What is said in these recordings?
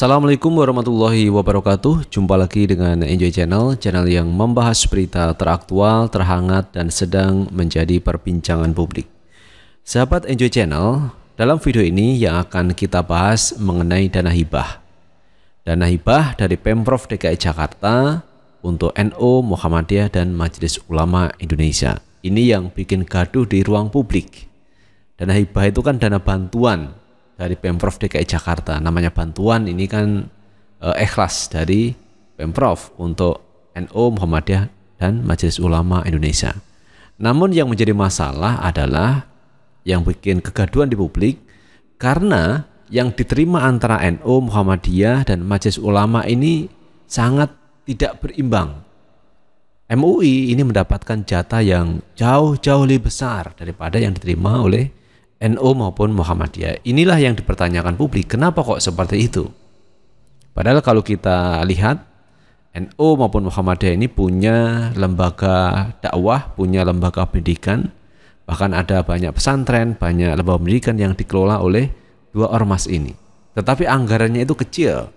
Assalamualaikum warahmatullahi wabarakatuh Jumpa lagi dengan Enjoy Channel Channel yang membahas berita teraktual, terhangat, dan sedang menjadi perbincangan publik Sahabat Enjoy Channel Dalam video ini yang akan kita bahas mengenai dana hibah Dana hibah dari Pemprov DKI Jakarta Untuk NO, Muhammadiyah, dan Majelis Ulama Indonesia Ini yang bikin gaduh di ruang publik Dana hibah itu kan dana bantuan dari Pemprov DKI Jakarta. Namanya bantuan ini kan eh, ikhlas dari Pemprov untuk NU, Muhammadiyah, dan Majelis Ulama Indonesia. Namun yang menjadi masalah adalah yang bikin kegaduan di publik karena yang diterima antara NU, Muhammadiyah, dan Majelis Ulama ini sangat tidak berimbang. MUI ini mendapatkan jatah yang jauh-jauh lebih besar daripada yang diterima oleh NU maupun Muhammadiyah. Inilah yang dipertanyakan publik, kenapa kok seperti itu? Padahal kalau kita lihat NU maupun Muhammadiyah ini punya lembaga dakwah, punya lembaga pendidikan, bahkan ada banyak pesantren, banyak lembaga pendidikan yang dikelola oleh dua ormas ini. Tetapi anggarannya itu kecil,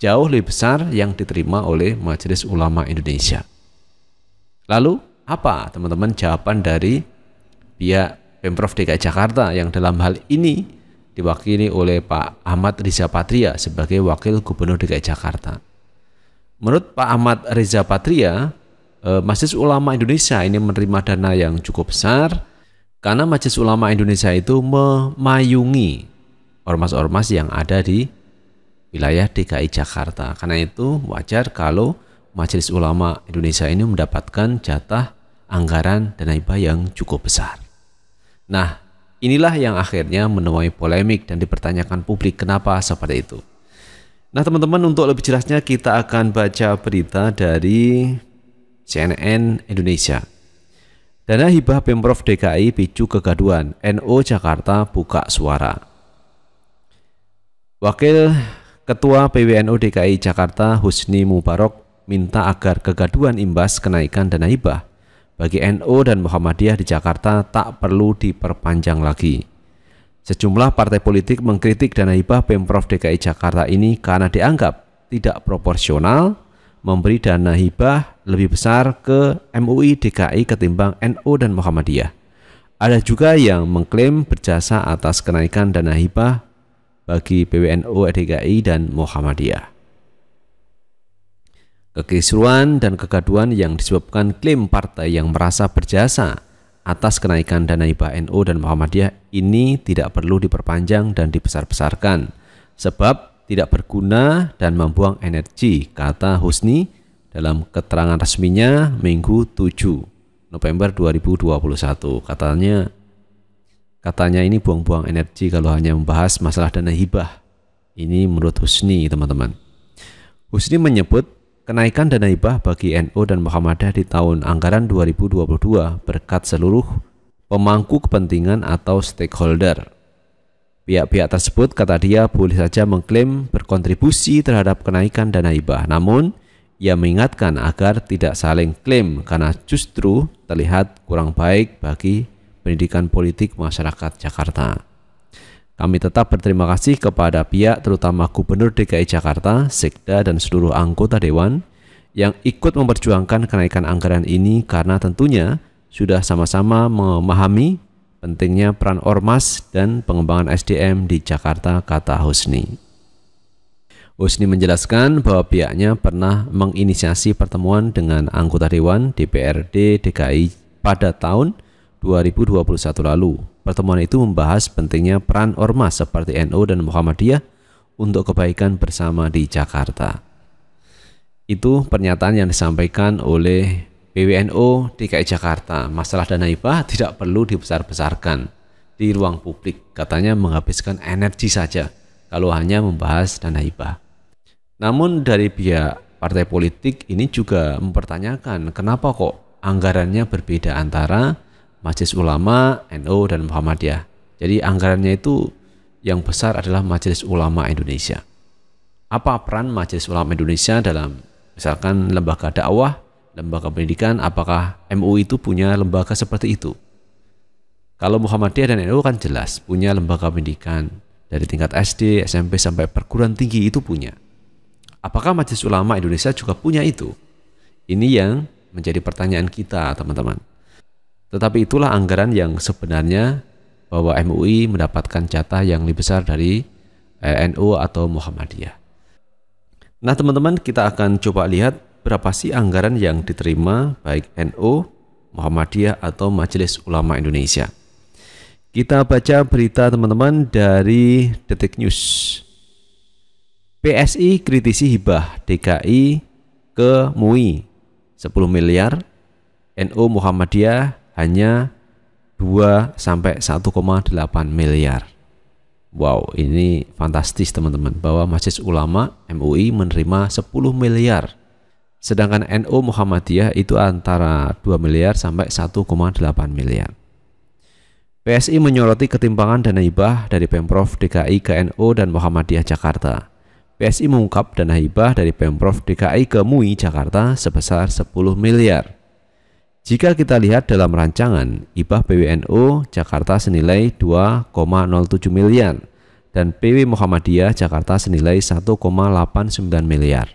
jauh lebih besar yang diterima oleh Majelis Ulama Indonesia. Lalu apa teman-teman jawaban dari pihak Pemprov DKI Jakarta yang dalam hal ini diwakili oleh Pak Ahmad Riza Patria sebagai Wakil Gubernur DKI Jakarta. Menurut Pak Ahmad Riza Patria, eh, Majelis Ulama Indonesia ini menerima dana yang cukup besar karena Majelis Ulama Indonesia itu memayungi ormas-ormas yang ada di wilayah DKI Jakarta. Karena itu wajar kalau Majelis Ulama Indonesia ini mendapatkan jatah anggaran dana hibah yang cukup besar. Nah, inilah yang akhirnya menuai polemik dan dipertanyakan publik kenapa seperti itu. Nah teman-teman untuk lebih jelasnya kita akan baca berita dari CNN Indonesia. Dana hibah Pemprov DKI picu kegaduan, NO Jakarta buka suara. Wakil Ketua PWNO DKI Jakarta Husni Mubarok minta agar kegaduan imbas kenaikan dana hibah bagi NU dan Muhammadiyah di Jakarta tak perlu diperpanjang lagi. Sejumlah partai politik mengkritik dana hibah Pemprov DKI Jakarta ini karena dianggap tidak proporsional, memberi dana hibah lebih besar ke MUI DKI ketimbang NU dan Muhammadiyah. Ada juga yang mengklaim berjasa atas kenaikan dana hibah bagi PWNU DKI dan Muhammadiyah. Kekisruan dan kegaduan yang disebabkan klaim partai yang merasa berjasa atas kenaikan dana hibah NU dan Muhammadiyah ini tidak perlu diperpanjang dan dibesar-besarkan sebab tidak berguna dan membuang energi, kata Husni dalam keterangan resminya Minggu 7 November 2021. Katanya katanya ini buang-buang energi kalau hanya membahas masalah dana hibah. Ini menurut Husni, teman-teman. Husni menyebut Kenaikan dana hibah bagi NU NO dan Muhammadiyah di tahun anggaran 2022 berkat seluruh pemangku kepentingan atau stakeholder. Pihak-pihak tersebut, kata dia, boleh saja mengklaim berkontribusi terhadap kenaikan dana hibah. Namun, ia mengingatkan agar tidak saling klaim karena justru terlihat kurang baik bagi pendidikan politik masyarakat Jakarta. Kami tetap berterima kasih kepada pihak terutama Gubernur DKI Jakarta, Sekda, dan seluruh anggota Dewan yang ikut memperjuangkan kenaikan anggaran ini karena tentunya sudah sama-sama memahami pentingnya peran ormas dan pengembangan SDM di Jakarta, kata Husni. Husni menjelaskan bahwa pihaknya pernah menginisiasi pertemuan dengan anggota Dewan DPRD DKI pada tahun 2021 lalu Pertemuan itu membahas pentingnya peran ormas seperti NU NO dan Muhammadiyah untuk kebaikan bersama di Jakarta. Itu pernyataan yang disampaikan oleh PWNO DKI Jakarta. Masalah dana hibah tidak perlu dibesar-besarkan di ruang publik. Katanya menghabiskan energi saja kalau hanya membahas dana hibah. Namun dari pihak partai politik ini juga mempertanyakan kenapa kok anggarannya berbeda antara Majelis Ulama, NU, dan Muhammadiyah. Jadi anggarannya itu yang besar adalah Majelis Ulama Indonesia. Apa peran Majelis Ulama Indonesia dalam misalkan lembaga dakwah, lembaga pendidikan, apakah MUI itu punya lembaga seperti itu? Kalau Muhammadiyah dan NU kan jelas punya lembaga pendidikan dari tingkat SD, SMP sampai perguruan tinggi itu punya. Apakah Majelis Ulama Indonesia juga punya itu? Ini yang menjadi pertanyaan kita, teman-teman. Tetapi itulah anggaran yang sebenarnya bahwa MUI mendapatkan jatah yang lebih besar dari eh, NU atau Muhammadiyah. Nah teman-teman kita akan coba lihat berapa sih anggaran yang diterima baik NU, Muhammadiyah atau Majelis Ulama Indonesia. Kita baca berita teman-teman dari Detik News. PSI kritisi hibah DKI ke MUI 10 miliar, NU Muhammadiyah hanya 2 sampai 1,8 miliar. Wow, ini fantastis teman-teman bahwa Majelis Ulama MUI menerima 10 miliar. Sedangkan NU Muhammadiyah itu antara 2 miliar sampai 1,8 miliar. PSI menyoroti ketimpangan dana hibah dari Pemprov DKI ke NU dan Muhammadiyah Jakarta. PSI mengungkap dana hibah dari Pemprov DKI ke MUI Jakarta sebesar 10 miliar. Jika kita lihat dalam rancangan, IBAH PWNO Jakarta senilai 2,07 miliar dan PW Muhammadiyah Jakarta senilai 1,89 miliar.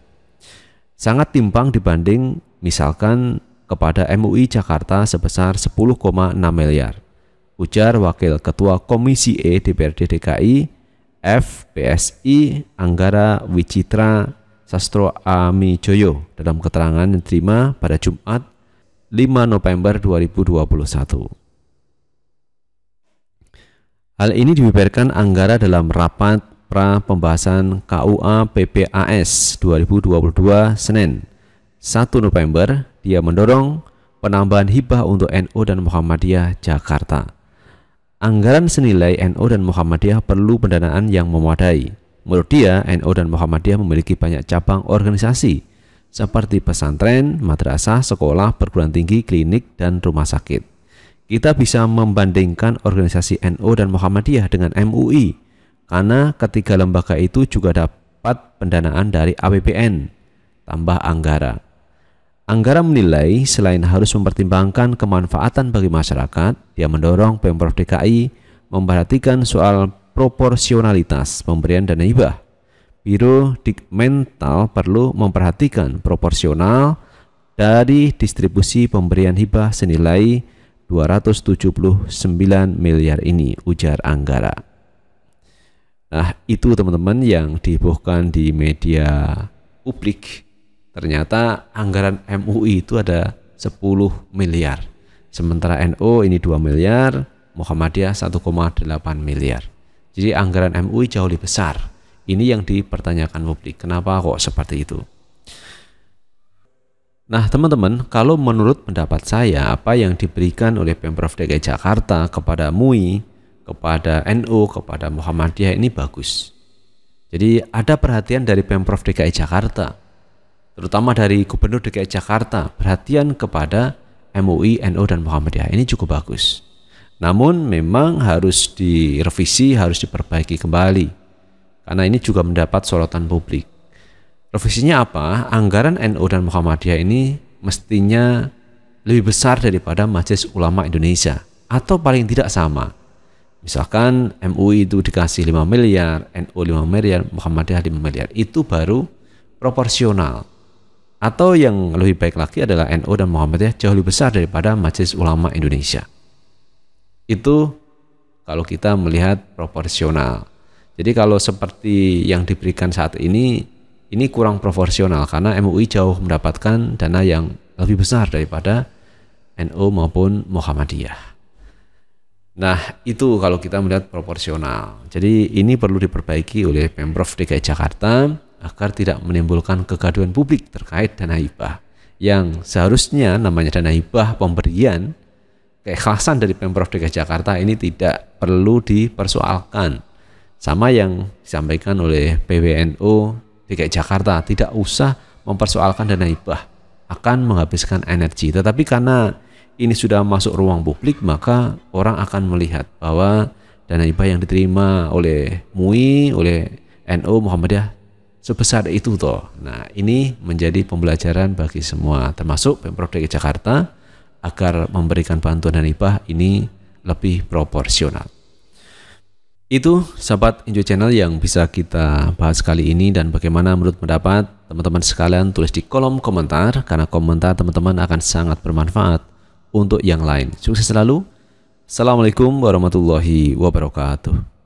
Sangat timpang dibanding misalkan kepada MUI Jakarta sebesar 10,6 miliar. Ujar Wakil Ketua Komisi E DPRD DKI FPSI Anggara Wicitra Sastro Ami Joyo dalam keterangan yang diterima pada Jumat 5 November 2021. Hal ini dibeberkan Anggara dalam rapat pra pembahasan KUA PPAS 2022 Senin 1 November dia mendorong penambahan hibah untuk NU dan Muhammadiyah Jakarta. Anggaran senilai NU dan Muhammadiyah perlu pendanaan yang memadai. Menurut dia, NU dan Muhammadiyah memiliki banyak cabang organisasi seperti pesantren, madrasah, sekolah, perguruan tinggi, klinik, dan rumah sakit. Kita bisa membandingkan organisasi NU NO dan Muhammadiyah dengan MUI, karena ketiga lembaga itu juga dapat pendanaan dari APBN, tambah Anggara. Anggara menilai selain harus mempertimbangkan kemanfaatan bagi masyarakat, dia mendorong Pemprov DKI memperhatikan soal proporsionalitas pemberian dana hibah biro mental perlu memperhatikan proporsional dari distribusi pemberian hibah senilai 279 miliar ini, ujar Anggara. Nah, itu teman-teman yang dibuhkan di media publik. Ternyata anggaran MUI itu ada 10 miliar. Sementara NO ini 2 miliar, Muhammadiyah 1,8 miliar. Jadi anggaran MUI jauh lebih besar ini yang dipertanyakan publik. Kenapa kok seperti itu? Nah, teman-teman, kalau menurut pendapat saya, apa yang diberikan oleh Pemprov DKI Jakarta kepada MUI, kepada NU, kepada Muhammadiyah ini bagus. Jadi ada perhatian dari Pemprov DKI Jakarta, terutama dari Gubernur DKI Jakarta, perhatian kepada MUI, NU, dan Muhammadiyah ini cukup bagus. Namun memang harus direvisi, harus diperbaiki kembali karena ini juga mendapat sorotan publik. Revisinya apa? Anggaran NU NO dan Muhammadiyah ini mestinya lebih besar daripada Majelis Ulama Indonesia atau paling tidak sama. Misalkan MUI itu dikasih 5 miliar, NU NO 5 miliar, Muhammadiyah 5 miliar. Itu baru proporsional. Atau yang lebih baik lagi adalah NU NO dan Muhammadiyah jauh lebih besar daripada Majelis Ulama Indonesia. Itu kalau kita melihat proporsional. Jadi kalau seperti yang diberikan saat ini, ini kurang proporsional karena MUI jauh mendapatkan dana yang lebih besar daripada NU maupun Muhammadiyah. Nah itu kalau kita melihat proporsional. Jadi ini perlu diperbaiki oleh Pemprov DKI Jakarta agar tidak menimbulkan kegaduhan publik terkait dana hibah yang seharusnya namanya dana hibah pemberian keikhlasan dari Pemprov DKI Jakarta ini tidak perlu dipersoalkan sama yang disampaikan oleh PWNU DKI Jakarta, tidak usah mempersoalkan dana hibah akan menghabiskan energi. Tetapi karena ini sudah masuk ruang publik, maka orang akan melihat bahwa dana hibah yang diterima oleh MUI, oleh NU Muhammadiyah sebesar itu toh. Nah, ini menjadi pembelajaran bagi semua termasuk Pemprov DKI Jakarta agar memberikan bantuan dan hibah ini lebih proporsional. Itu sahabat Injo Channel yang bisa kita bahas kali ini dan bagaimana menurut pendapat teman-teman sekalian tulis di kolom komentar karena komentar teman-teman akan sangat bermanfaat untuk yang lain. Sukses selalu. Assalamualaikum warahmatullahi wabarakatuh.